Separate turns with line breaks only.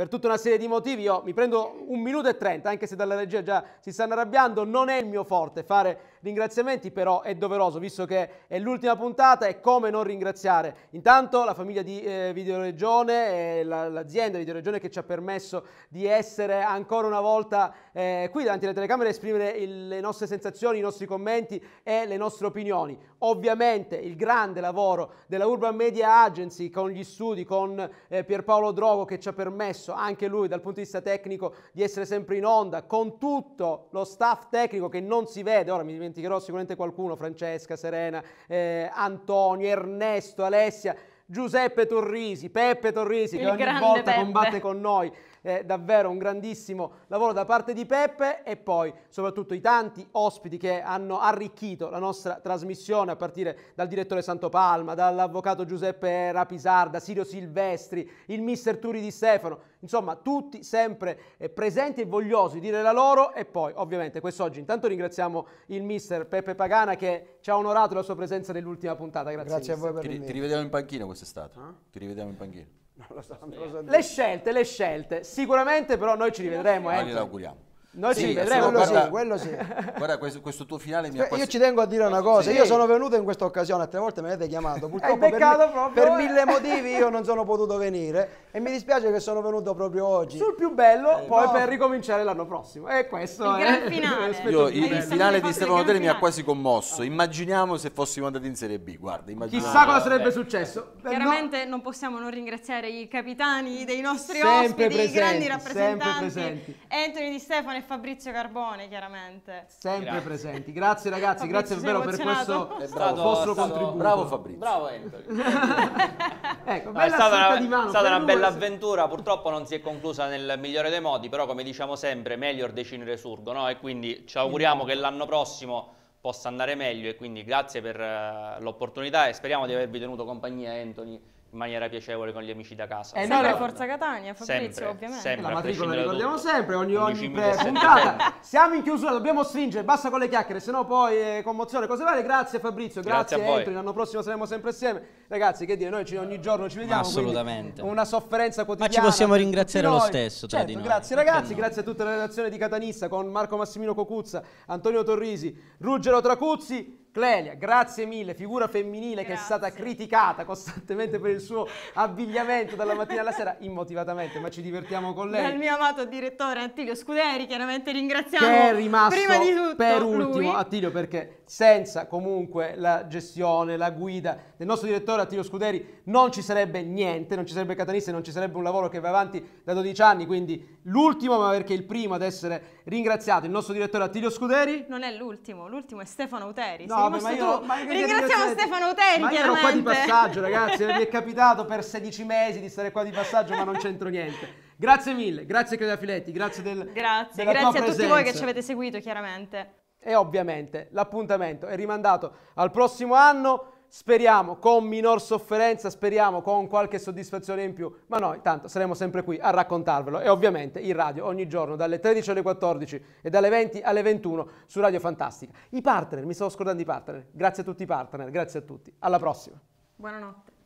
per tutta una serie di motivi. Io mi prendo un minuto e trenta, anche se dalla regia già si stanno arrabbiando, non è il mio forte fare ringraziamenti però è doveroso visto che è l'ultima puntata e come non ringraziare intanto la famiglia di eh, Videoregione, eh, l'azienda Videoregione che ci ha permesso di essere ancora una volta eh, qui davanti alle telecamere e esprimere il, le nostre sensazioni, i nostri commenti e le nostre opinioni. Ovviamente il grande lavoro della Urban Media Agency con gli studi, con eh, Pierpaolo Drogo che ci ha permesso anche lui dal punto di vista tecnico di essere sempre in onda, con tutto lo staff tecnico che non si vede, ora mi viene dimenticherò sicuramente qualcuno, Francesca, Serena, eh, Antonio, Ernesto, Alessia, Giuseppe Torrisi, Peppe Torrisi Il che ogni volta Peppe. combatte con noi. È davvero un grandissimo lavoro da parte di Peppe e poi soprattutto i tanti ospiti che hanno arricchito la nostra trasmissione a partire dal direttore Santo Palma, dall'avvocato Giuseppe Rapisarda, Sirio Silvestri, il mister Turi di Stefano, insomma tutti sempre eh, presenti e vogliosi di dire la loro e poi ovviamente quest'oggi intanto ringraziamo il mister Peppe Pagana che ci ha onorato la sua presenza nell'ultima puntata. Grazie, Grazie a voi per Ti, ti rivediamo in panchina questo quest'estate. Eh? Ah? Ti rivediamo in panchina. No, so, so. Le scelte, le scelte. Sicuramente però noi ci rivedremo. Ma eh. glielo auguriamo. Noi sì, ci vedremo. Quello guarda, sì, quello sì. Guarda, questo, questo tuo finale mi ha quasi... Io ci tengo a dire una cosa, sì. io sono venuto in questa occasione, altre volte mi avete chiamato, purtroppo per, me, per, mille motivi io non sono potuto venire e mi dispiace che sono venuto proprio oggi. Sul più bello, eh, poi no. per ricominciare l'anno prossimo. E questo il è... Eh. Finale. Io, il il finale di Stefano Tele mi ha quasi commosso. Oh. Immaginiamo se fossimo andati in Serie B, guarda. Chissà cosa sarebbe eh. successo. Chiaramente no. non possiamo non ringraziare i capitani dei nostri sempre ospiti, presenti, i grandi rappresentanti. Anthony Di Stefano e Fabrizio Carbone, chiaramente. Sempre grazie. presenti. Grazie ragazzi, Fabrizio, grazie davvero per questo è vostro stato, contributo. Bravo Fabrizio. Bravo Anthony. ecco, ah, è stata una, di mano, stata una bella avventura, purtroppo non si è conclusa nel migliore dei modi, però come diciamo sempre, meglio il decinere surgo, no? E quindi ci auguriamo che l'anno prossimo possa andare meglio e quindi grazie per eh, l'opportunità e speriamo di avervi tenuto compagnia Anthony in maniera piacevole con gli amici da casa. Eh, sempre no, la Forza Catania, Fabrizio, sempre, ovviamente. Sempre, la matricola ricordiamo sempre, ogni, ogni puntata. Siamo in chiusura, dobbiamo stringere, basta con le chiacchiere, sennò poi eh, commozione, cose varie. Grazie Fabrizio, grazie, grazie Entri, l'anno prossimo saremo sempre insieme. Ragazzi, che dire, noi ci, ogni giorno ci vediamo. Assolutamente. Una sofferenza quotidiana. Ma ci possiamo ringraziare lo stesso, certo, di noi. Grazie ragazzi, grazie a tutta la redazione di Catanissa con Marco Massimino Cocuzza, Antonio Torrisi, Ruggero Tracuzzi Clelia, grazie mille, figura femminile grazie. che è stata criticata costantemente per il suo abbigliamento dalla mattina alla sera, immotivatamente, ma ci divertiamo con lei. Dal mio amato direttore Attilio Scuderi, chiaramente ringraziamo. Che è rimasto prima di tutto per ultimo lui. Attilio perché senza comunque la gestione, la guida del nostro direttore Attilio Scuderi non ci sarebbe niente, non ci sarebbe Catanisse, non ci sarebbe un lavoro che va avanti da 12 anni, quindi l'ultimo, ma perché il primo ad essere ringraziato, il nostro direttore Attilio Scuderi. Non è l'ultimo, l'ultimo è Stefano Uteri. No, ah, beh, ma io, Ringraziamo Stefano Uteri, ma io ero qua di passaggio, ragazzi. Eh, mi è capitato per 16 mesi di stare qua di passaggio, ma non c'entro niente. Grazie mille, grazie Claudia Filetti, grazie del Grazie, grazie a presenza. tutti voi che ci avete seguito, chiaramente. E ovviamente l'appuntamento è rimandato al prossimo anno speriamo con minor sofferenza, speriamo con qualche soddisfazione in più, ma noi tanto saremo sempre qui a raccontarvelo e ovviamente in radio ogni giorno dalle 13 alle 14 e dalle 20 alle 21 su Radio Fantastica. I partner, mi stavo scordando i partner, grazie a tutti i partner, grazie a tutti, alla prossima. Buonanotte.